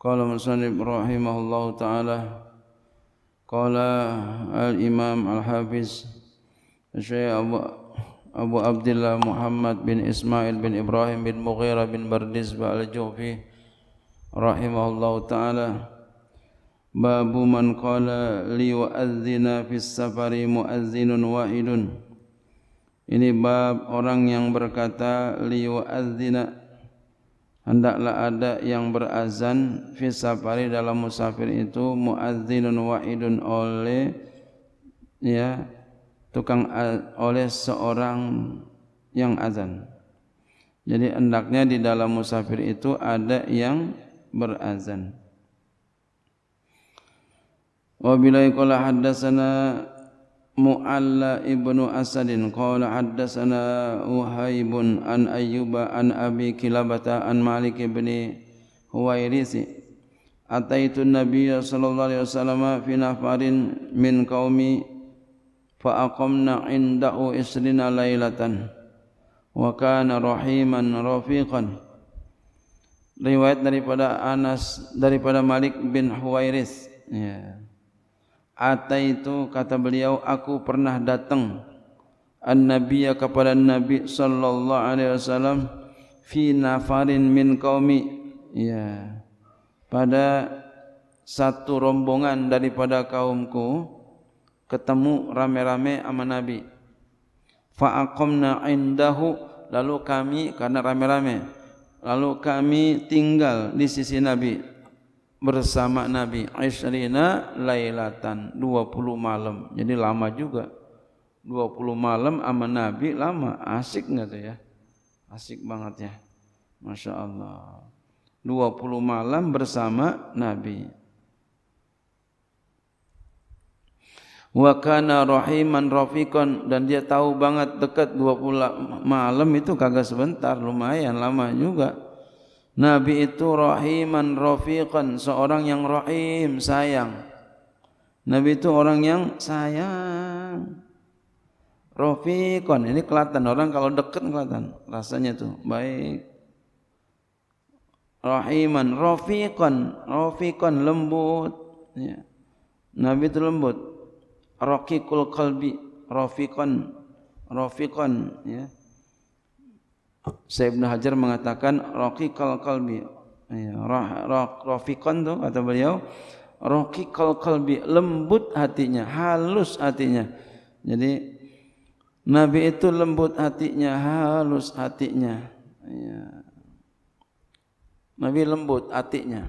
قال مسلم رحمه الله تعالى قال الإمام الحافظ الشيخ أبو, أبو عبد الله محمد بن إسماعيل بن إبراهيم بن مغيرة بن بردس الجوفي رحمه الله تعالى باب من قال ليؤذن في السفر مؤذن واحد Ini bab orang yang berkata liwa adzina hendaklah ada yang berazan fi safari dalam musafir itu muazzinun wa idun oleh ya tukang oleh seorang yang azan. Jadi hendaknya di dalam musafir itu ada yang berazan. Wa bilai qala Mu'alla ibnu Asadin qala haddatsana Uhaibun an Ayyuba an Abi Kilabata an Malik ibn Huwairis ataitu nabiyya sallallahu alaihi wasallam fi nafarin min qaumi fa aqamna indahu isrina lailatan wa kana rahiman rafiqan riwayat daripada Anas daripada Malik bin Huwairis ya yeah. Atai itu kata beliau aku pernah datang An annabiyya kepada nabi sallallahu alaihi wasallam fi nafarin min qaumi ya pada satu rombongan daripada kaumku ketemu rame-rame sama nabi fa aqamna indahu lalu kami karena rame-rame lalu kami tinggal di sisi nabi bersama Nabi Aisyrina Lailatan 20 malam. Jadi lama juga. 20 malam sama Nabi lama. Asik enggak tuh ya? Asik banget ya. Masya Allah. 20 malam bersama Nabi. Wa kana rahiman rafiqan dan dia tahu banget dekat 20 malam itu kagak sebentar, lumayan lama juga. Nabi itu rahiman rafiqan seorang yang rahim sayang. Nabi itu orang yang sayang. Rafiqan ini kelihatan orang kalau dekat kelihatan rasanya tuh baik. Rahiman rafiqan rafiqan lembut ya. Nabi itu lembut. Raqiqul qalbi rafiqan rafiqan ya. Saya Ibn Hajar mengatakan Rokikal kalbi Rafiqan itu kata beliau Rokikal kalbi Lembut hatinya, halus hatinya Jadi Nabi itu lembut hatinya Halus hatinya ya. Nabi lembut hatinya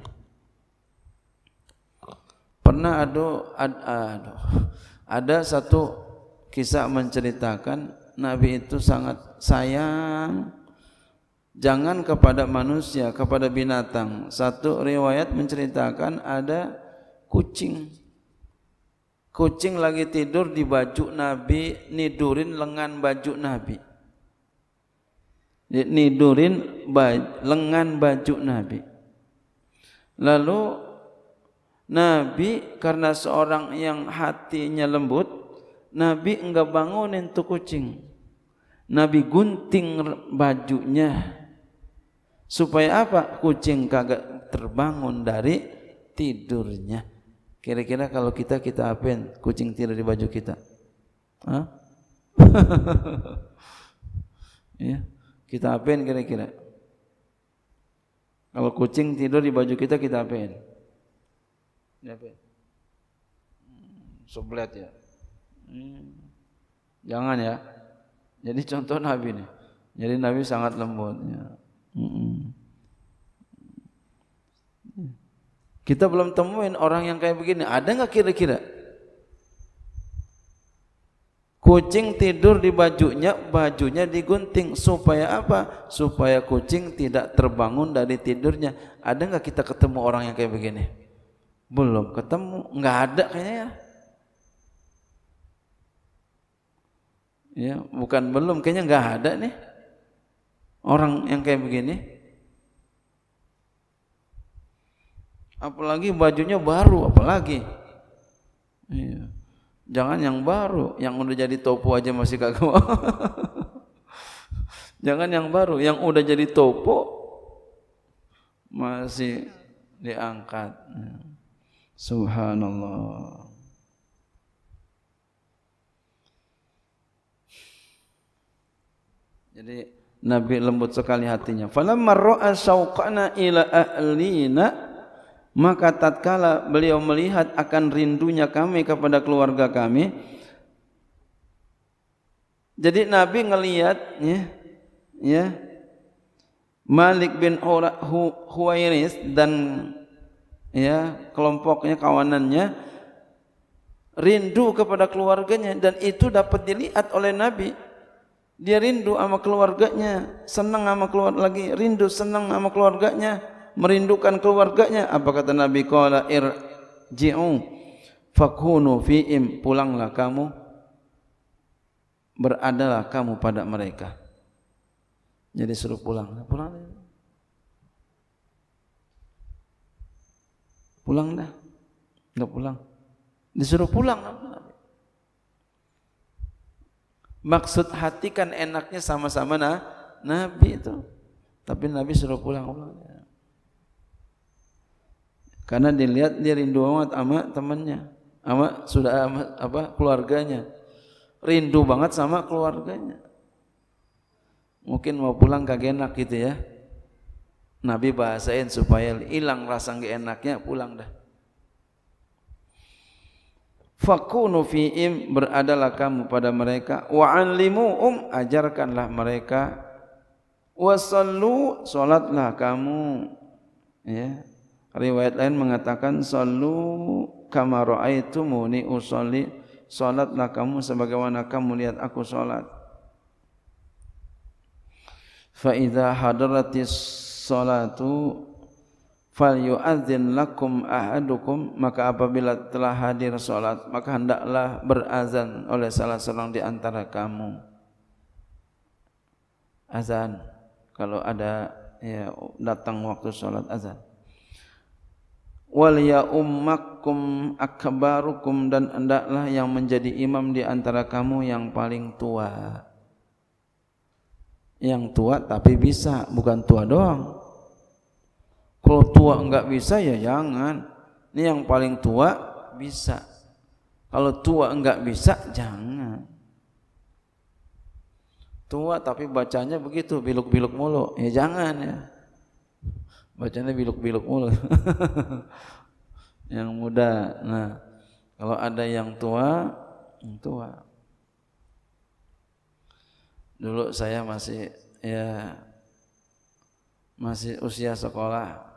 Pernah ada ad, aduh, Ada satu Kisah menceritakan Nabi itu sangat sayang jangan kepada manusia, kepada binatang. Satu riwayat menceritakan ada kucing. Kucing lagi tidur di baju Nabi, nidurin lengan baju Nabi. Nidurin lengan baju Nabi. Lalu Nabi karena seorang yang hatinya lembut, Nabi enggak bangunin tuh kucing. Nabi gunting bajunya Supaya apa? Kucing kagak terbangun dari tidurnya. Kira-kira kalau kita kita apain kucing tidur di baju kita? Hah? ya, kita apain kira-kira? Kalau kucing tidur di baju kita kita apain? Diapain? Hmm, Sublet ya. Hmm. Jangan ya. Jadi contoh Nabi nih. Jadi Nabi sangat lembut. Ya. Kita belum temuin orang yang kayak begini. Ada nggak kira-kira? Kucing tidur di bajunya, bajunya digunting supaya apa? Supaya kucing tidak terbangun dari tidurnya. Ada nggak kita ketemu orang yang kayak begini? Belum ketemu, nggak ada kayaknya ya. Ya, bukan belum, kayaknya nggak ada nih. orang yang kayak begini apalagi bajunya baru apalagi iya. jangan yang baru yang udah jadi topo aja masih kagak mau jangan yang baru yang udah jadi topo masih diangkat subhanallah jadi Nabi lembut sekali hatinya. Falamma ra'a sauqana ila ahlina maka tatkala beliau melihat akan rindunya kami kepada keluarga kami. Jadi Nabi ngelihat ya, ya. Malik bin Huwairis dan ya, kelompoknya kawanannya rindu kepada keluarganya dan itu dapat dilihat oleh Nabi dia rindu sama keluarganya, senang sama keluar lagi, rindu senang sama keluarganya, merindukan keluarganya. Apa kata Nabi qala irji'u fakunu fi'im, pulanglah kamu. Beradalah kamu pada mereka. Jadi suruh pulang. Pulang. Pulang dah. Enggak pulang. Disuruh pulang. Pulang. Maksud hati kan enaknya sama-sama nah, Nabi itu. Tapi Nabi suruh pulang-pulang. Karena dilihat dia rindu banget sama temannya, sama sudah ama apa keluarganya. Rindu banget sama keluarganya. Mungkin mau pulang kagak enak gitu ya. Nabi bahasain supaya hilang rasa gak enaknya pulang dah. Fakunu fi'im beradalah kamu pada mereka um ajarkanlah mereka Wasallu solatlah kamu ya. Riwayat lain mengatakan itu kamaru'aitumuni usalli Solatlah kamu sebagaimana kamu lihat aku solat Fa'idha hadratis solatu fal yu'adzin lakum ahadukum maka apabila telah hadir salat maka hendaklah berazan oleh salah seorang di antara kamu azan kalau ada ya datang waktu salat azan wal ya ummakum akbarukum dan hendaklah yang menjadi imam di antara kamu yang paling tua yang tua tapi bisa bukan tua doang Kalau tua enggak bisa ya jangan. Ini yang paling tua bisa. Kalau tua enggak bisa jangan. Tua tapi bacanya begitu biluk-biluk mulu. Ya jangan ya. Bacanya biluk-biluk mulu. yang muda. Nah, kalau ada yang tua, yang tua. Dulu saya masih ya masih usia sekolah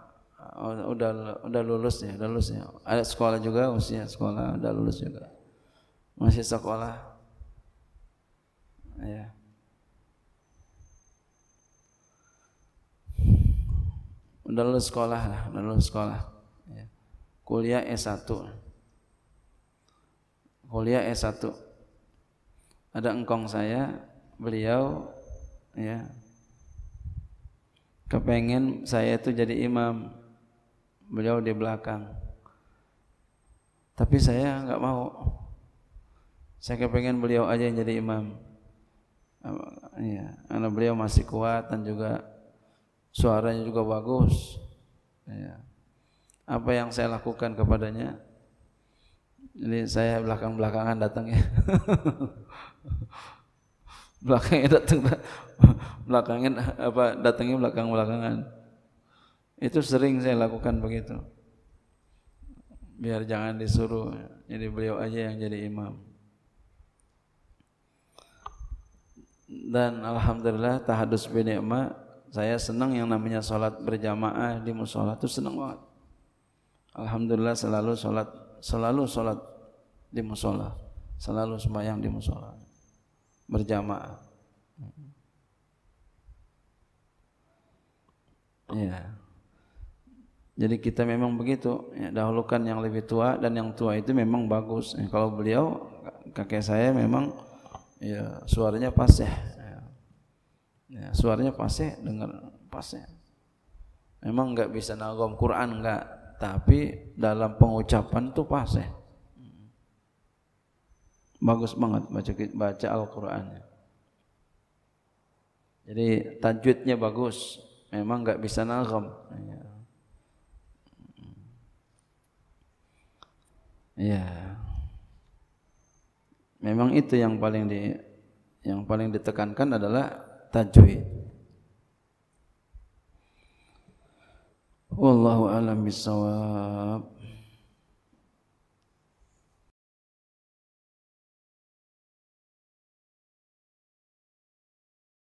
Oh, udah udah lulus ya, udah lulus ya. Ada sekolah juga usia sekolah udah lulus juga. Masih sekolah. Ya. Udah lulus sekolah lah, udah lulus sekolah. Ya. Kuliah S1. Kuliah S1. Ada engkong saya, beliau ya kepengen saya itu jadi imam beliau di belakang. Tapi saya enggak mau. Saya kepingin beliau aja yang jadi imam. Ya, karena beliau masih kuat dan juga suaranya juga bagus. Ya. Apa yang saya lakukan kepadanya? Jadi saya belakang-belakangan datang ya. belakangnya datang belakangnya apa datangnya belakang-belakangan. belakang belakangan itu sering saya lakukan begitu. Biar jangan disuruh, jadi beliau aja yang jadi imam. Dan alhamdulillah tahadus bin Imah, saya senang yang namanya salat berjamaah di musala itu senang banget. Alhamdulillah selalu salat selalu salat di musala, selalu sembahyang di musala berjamaah. Ya. Yeah. Jadi kita memang begitu, ya, dahulukan yang lebih tua dan yang tua itu memang bagus. Ya, kalau beliau kakek saya memang ya suaranya pas ya. suaranya pas ya, dengar pas ya. Memang nggak bisa nagom Quran nggak, tapi dalam pengucapan tuh pas ya. Bagus banget baca baca Al-Qur'an. Jadi tajwidnya bagus, memang nggak bisa nagom. Ya Ya. Memang itu yang paling di yang paling ditekankan adalah tajwid. Wallahu a'lam bissawab.